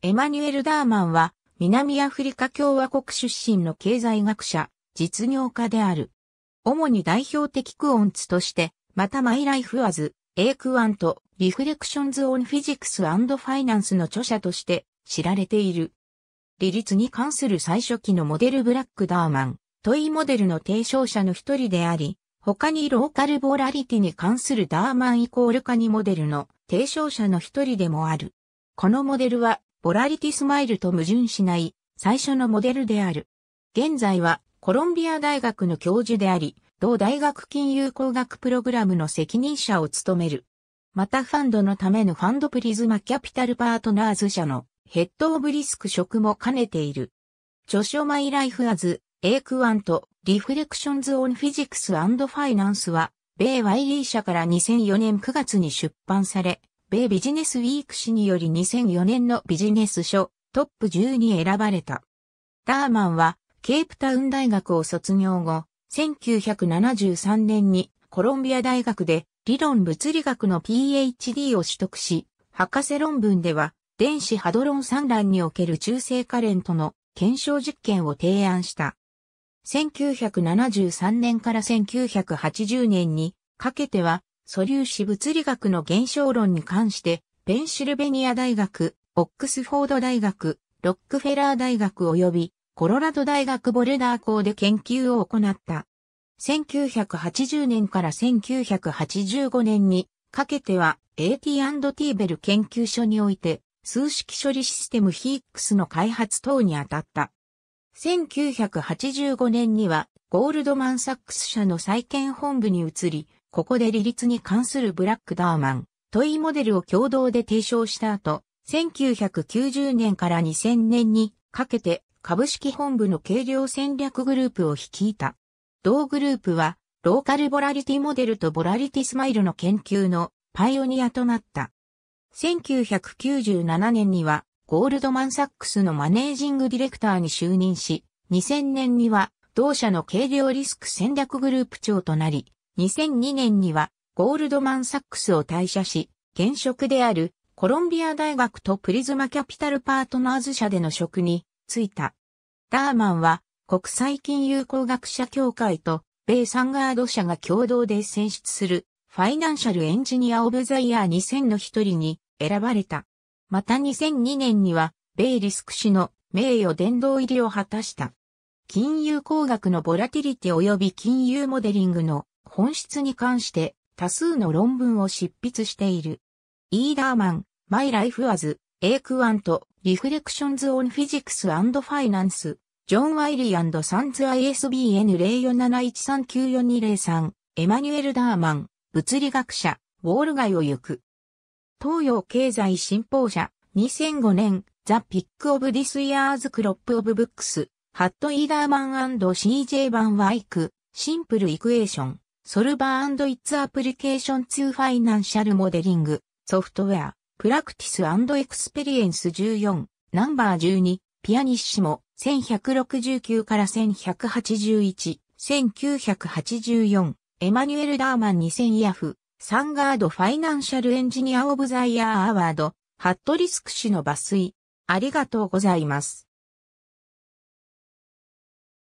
エマニュエル・ダーマンは、南アフリカ共和国出身の経済学者、実業家である。主に代表的クオンツとして、またマイライフアズ、エークアント、リフレクションズ・オン・フィジクス・ファイナンスの著者として知られている。利率に関する最初期のモデルブラック・ダーマン、トイモデルの提唱者の一人であり、他にローカルボラリティに関するダーマンイコールカニモデルの提唱者の一人でもある。このモデルはボラリティスマイルと矛盾しない最初のモデルである。現在はコロンビア大学の教授であり、同大学金融工学プログラムの責任者を務める。またファンドのためのファンドプリズマキャピタルパートナーズ社のヘッドオブリスク職も兼ねている。著書マイライフアズ、エイクワント、リフレクションズオンフィジクスファイナンスは、米ワイリー社から2004年9月に出版され、米ビジネスウィーク誌により2004年のビジネス書トップ10に選ばれた。ダーマンはケープタウン大学を卒業後、1973年にコロンビア大学で理論物理学の PhD を取得し、博士論文では電子ハドロン産卵における中性カレントの検証実験を提案した。1973年から1980年にかけては素粒子物理学の現象論に関して、ペンシルベニア大学、オックスフォード大学、ロックフェラー大学及びコロラド大学ボルダー校で研究を行った。1980年から1985年にかけては AT&T ベル研究所において数式処理システムヒックスの開発等に当たった。1985年にはゴールドマンサックス社の再建本部に移り、ここで利率に関するブラック・ダーマン、トイモデルを共同で提唱した後、1990年から2000年にかけて株式本部の軽量戦略グループを率いた。同グループは、ローカルボラリティモデルとボラリティスマイルの研究のパイオニアとなった。1997年には、ゴールドマンサックスのマネージングディレクターに就任し、2000年には、同社の軽量リスク戦略グループ長となり、2002年にはゴールドマンサックスを退社し、現職であるコロンビア大学とプリズマキャピタルパートナーズ社での職に就いた。ダーマンは国際金融工学者協会と米サンガード社が共同で選出するファイナンシャルエンジニアオブザイヤー2000の一人に選ばれた。また2002年には米リスク氏の名誉殿堂入りを果たした。金融工学のボラティリティ及び金融モデリングの本質に関して多数の論文を執筆している。イーダーマン、マイライフアズ、エイクアント、リフレクションズオンフィジクスファイナンス、ジョン・ワイリーサンズ ISBN0471394203、エマニュエル・ダーマン、物理学者、ウォール街を行く。東洋経済新報社、2005年、ザ・ピック・オブ・ディス・イヤーズ・クロップ・オブ・ブックス、ハット・イーダーマン &CJ 版ワイク、シンプル・イクエーション。ソルバーイッツアプリケーション2ファイナンシャルモデリング、ソフトウェア、プラクティスエクスペリエンス14、ナンバー12、ピアニッシモ、1169から1181、1984、エマニュエル・ダーマン2000ヤフ、サンガード・ファイナンシャル・エンジニア・オブ・ザ・イヤー・アワード、ハットリスク氏の抜粋。ありがとうございます。